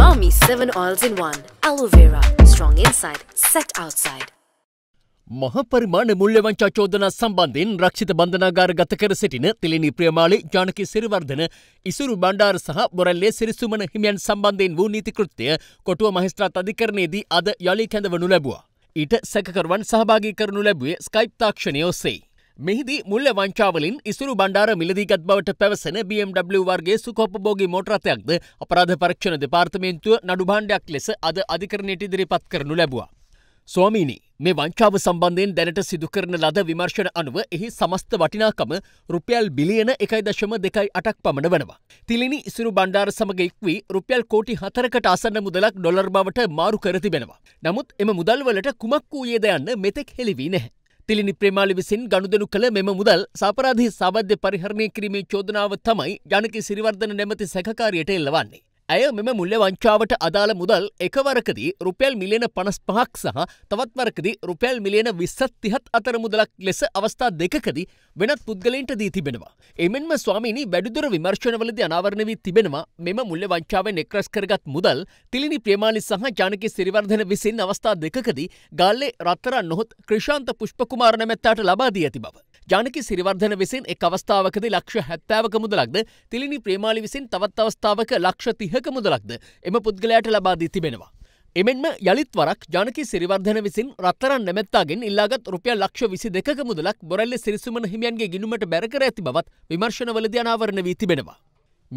Balmy 7 oils in 1. Aloe Vera. Strong inside, set outside. මහපරිමාණ මුල්්‍යවංචා චෝදනා සම්බන්ධයෙන් රක්ෂිත බන්ධනාගාර ගත කර සිටින තිලිනි ප්‍රියමාලි ජානකි සිරිවර්ධන ඉසුරු බණ්ඩාර සහ බොරල්ලේ සිරිසුමන හිමියන් සම්බන්ධයෙන් වූ නීතිකෘත්‍යය කොටුව මහිස්ත්‍රාත් අධිකරණයේදී අද යළි කැඳවනු ලැබවා. ඊට සැකකරුවන් සහභාගී කරනු ලැබුවේ ස්කයිප් තාක්ෂණය ඔස්සේ. මෙහිදී මුල්ල වංචාවලින් ඉසුරු බණ්ඩාර මිලදීගත් බවට පැවසෙන BMW වර්ගේ සුකොප්පභෝගී මෝටරථයක්ද අපරාධ පරීක්ෂණ දෙපාර්තමේන්තුව නඩු භාණ්ඩයක් ලෙස අද අධිකරණයට ඉදිරිපත් කරනු ලැබුවා. ස්වාමීනි මේ වංචාව සම්බන්ධයෙන් දැනට සිදුකරන ලද විමර්ශන අනුව එහි සමස්ත වටිනාකම රුපියල් බිලියන එකයි දශම දෙකයි අටක් පමණ වනවා. තිලිනි ඉසුරු බණ්ඩාර සමඟ එක්වී රුපියල් කෝටි හතරකට අසන්න මුදලක් ඩොලර් බවට මාරු කර තිබෙනවා. නමුත් එම මුදල්වලට කුමක් වූයේද යන්න මෙතෙක් හෙළිවී නැහැ. තිලිනි ප්‍රේමාලි විසින් ගනුදෙනු කළ මෙම මුදල් සාපරාධී සාබද්‍ය පරිහරණය කිරීමේ චෝදනාව තමයි ජනක සිරිවර්ධන නැමති සැකකාරියට එල්ලවන්නේ. ඇය මෙම මුල්ල වංචාවට අදාළ මුදල් එකවරකදී රුපියල් මිලියන පනස්පහක් සහ තවත් වරකදි රුපියල් මිලියන විස්සත් තිහත් අතර මුදලක් ලෙස අවස්ථා දෙකදී වෙනත් පුද්ගලයින්ට දී තිබෙනවා. එමෙන්ම ස්වාමීනි වැඩිදුර විමර්ශනවලද අනාවරණ වී තිබෙනවා මෙම මුල්ල වංචාවෙන් එක්රස් කරගත් මුදල් තිලිනි ප්‍රේමාලි සහ ජානකි සිරිවර්ධන විසින් අවස්ථා දෙකදී ගාල්ලේ රත්තරන් නොහොත් ක්‍රෂාන්ත පුෂ්පකුමාර නැමැත්තාට ලබා දී ඇති බව. ජානකි සිරිවර්ධන විසින් එක් අවස්ථාවකද ලක්ෂ හැත්තෑවක මුදලක්ද තිලිනි ප්‍රේමාලි විසින් තවත් අවස්ථාවක ලක්ෂ තිහක මුදලක්ද එම පුද්ගලයාට ලබාදී තිබෙනවා. එමෙන්ම යළිත්වරක් ජනකි සිරිවර්ධන විසින් රත්තරන් නැමැත්තාගෙන් ඉල්ලාගත් රුපියල් ලක්ෂ විසි දෙක මුදලක් බොරල්ල සිරිසුමන හිමියන්ගේ ගිනුමට බැරකර ඇති බවත් විමර්ශනවලද අනාවරණ වී තිබෙනවා.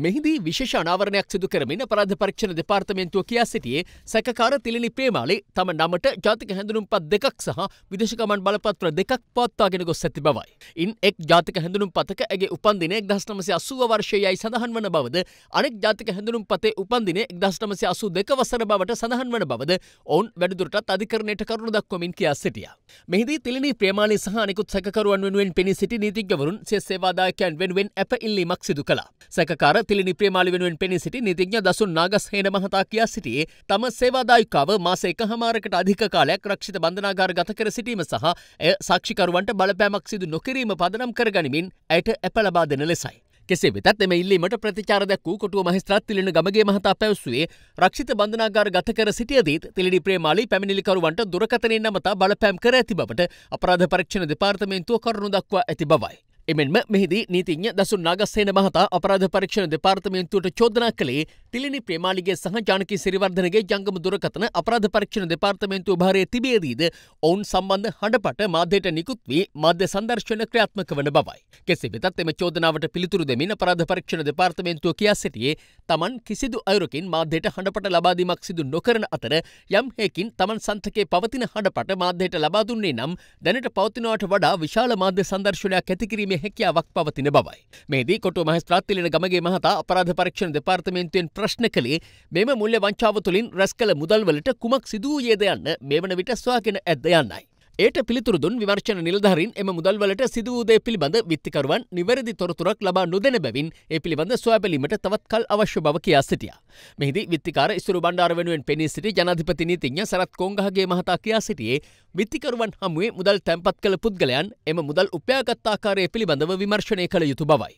මෙහිදී විශේෂ අනාවරණයක් සිදු කරමින් අපරාධ පරීක්ෂණ දෙපාර්තමේන්තුව කියා සිටියේ සැකකාර තිලිනි ප්‍රේමාලේ තම නමට ජාතික හැඳුනුම්පත් දෙකක් සහ විදේශ ගමන් බලපත්‍ර දෙකක් පවත්වාගෙන ගොස් ඇති බවයි. ඉන් එක් ජාතික හැඳුනුම්පතක ඇගේ උපන්දින 1980 වර්ෂයයි සඳහන් වන බවද අනෙක් ජාතික හැඳුනුම්පතේ උපන්දින 1982 වසර බවට සඳහන් වන බවද ඔවුන් වැඩිදුරටත් අධිකරණයට කරුණු දක්වමින් කියා සිටියා. මෙහිදී තිලිනි ප්‍රේමාලේ සහ අනෙකුත් සැකකරුවන් වෙනුවෙන් පෙනී සිටි නීතිඥවරුන් සිය සේවාදායකයන් වෙනුවෙන් අප ඉල්ලීමක් සිදු කළා. සැකකාර පැතිලි නිප්‍රියමාලි වෙනුවෙන් පෙනී සිටි නිතිඥ දසුන් නාගස් හේන මහතා කියා සිටියේ තම සේවාදායිකාව මාස එකහමාරකට අධික කාලයක් රක්ෂිත බන්ධනාගාර ගත කර සිටීම සහ ඇය සාක්ෂිකරුවන්ට බලපෑමක් සිදු නොකිරීම පදනම් කරගනිමින් ඇයට ඇප ලබා දෙන ලෙසයි. කෙසේ වෙතත් එම ඉල්ලීමට ප්‍රතිචාර දැක්වූ කොටුව මහස්ත්‍රාත් තිලින ගමගේ මහතා පැවසුවේ රක්ෂිත බන්ධනාගාර ගත කර සිටියදීත් තිලිඩි ප්‍රේමාලි පැමිණිලිකරුවන්ට දුරකථනයෙන් නමතා බලපෑම් කර ඇති බවට අපරාධ පරීක්ෂණ දෙපාර්තමේන්තුව කරුණු දක්වා ඇති බවයි. එමෙන්ම මෙහිදී නීතිඥ දසුන් නාගස්සේන මහතා අපරාධ පරීක්ෂණ දෙපාර්තමේන්තුවට චෝදනා කළේ තිලිනි ප්‍රේමාලිගේ සහ ජානකී සිරිවර්ධනගේ ජංගම දුරකථන අපරාධ පරීක්ෂණ දෙපාර්තමේන්තුව භාරයේ තිබියදීද ඔවුන් සම්බන්ධ හඬපට මාධ්‍යයට නිකුත් වී මාධ්‍ය සංදර්ශන ක්‍රියාත්මක වන බවයි. කෙසේ වෙතත් එම චෝදනාවට පිළිතුරු දෙමින් අපරාධ පරීක්ෂණ දෙපාර්තමේන්තුව කියා සිටියේ තමන් කිසිදු අයුරකින් මාධ්‍යයට හඬපට ලබාදීමක් සිදු නොකරන අතර යම් හේකින් තමන් සන්තකේ පවතින හඬපට මාධ්‍යයට ලබා දුන්නේ නම් දැනට පවතිනවට වඩා විශාල මාධ්‍ය සංදර්ශනයක් ඇතිකිරීම කිරීමේ හැකියාවක් පවතින බවයි. මේදී කොටුව මහස්ත්‍රාත්තිලෙන ගමගේ මහතා අපරාධ පරීක්ෂණ දෙපාර්තමේන්තුවෙන් ප්‍රශ්න කළේ මෙම මුල්්‍ය වංචාව තුළින් රැස් කළ මුදල්වලට කුමක් සිදුවූයේද යන්න මේ වන විට ස්වාගෙන ඇද යන්නයි. ඒට පිළිතුරුදුන් විවර්ශන නිලධහරින් එම මුදල්වලට සිදුවූදේ පිළිබඳ විත්තිකරුවන් නිවැරදි තොරතුරක් ලබා නොදැන බැවින් ඒ පිළිබඳ සොයාබැලීමට තවත් කල් අවශ්‍ය බව කියා සිටිය. මෙහිදි විත්තිකාර ඉස්සුරු බණ්ඩාර වෙනුවෙන් පෙනී සිටි ජනාධිපති නීතිඥ සරත් කෝංගහගේ මහතා කියා සිටියේ විත්තිකරුවන් හමුවේ මුදල් තැන්පත් කළ පුද්ගලයන් එම මුදල් උපයාගත්තාකාරය පිළිබඳව විමර්ශනය කළ යුතු බවයි.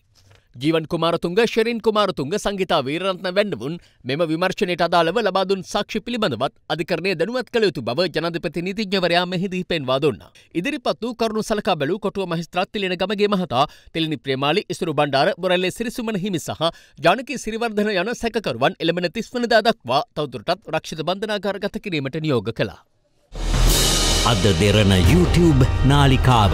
ජීවන් කුමාරතුංග ශෙරින් කුමාරතුංග සංගිතා වීරරත්න වැන්නවුන් මෙම විමර්ශනයට අදාළව ලබාදුන් සාක්ෂි පිළිබඳවත් අධිකරණය දැනුවත් කළ යුතු බව ජනාධිපති නීතිඥවරයා මෙහිදී පෙන්වා දුන්නා. ඉදිරිපත් වූ කරුණු සලකා බැලූ කොටුව මහිස්ත්‍රාත් තිලින ගමගේ මහතා තිලිනි ප්‍රේමාලි ඉසුරු බණ්ඩාර බොරැල්ලේ සිරිසුමන හිමි සහ ජානකී සිරිවර්ධන යන සැකකරුවන් එළඹෙන තිස්වනදා දක්වා තවදුරටත් රක්ෂිත බන්ධනාගාරගත කිරීමට නියෝග කළා. අද දෙරන YouTube නාලිකාව.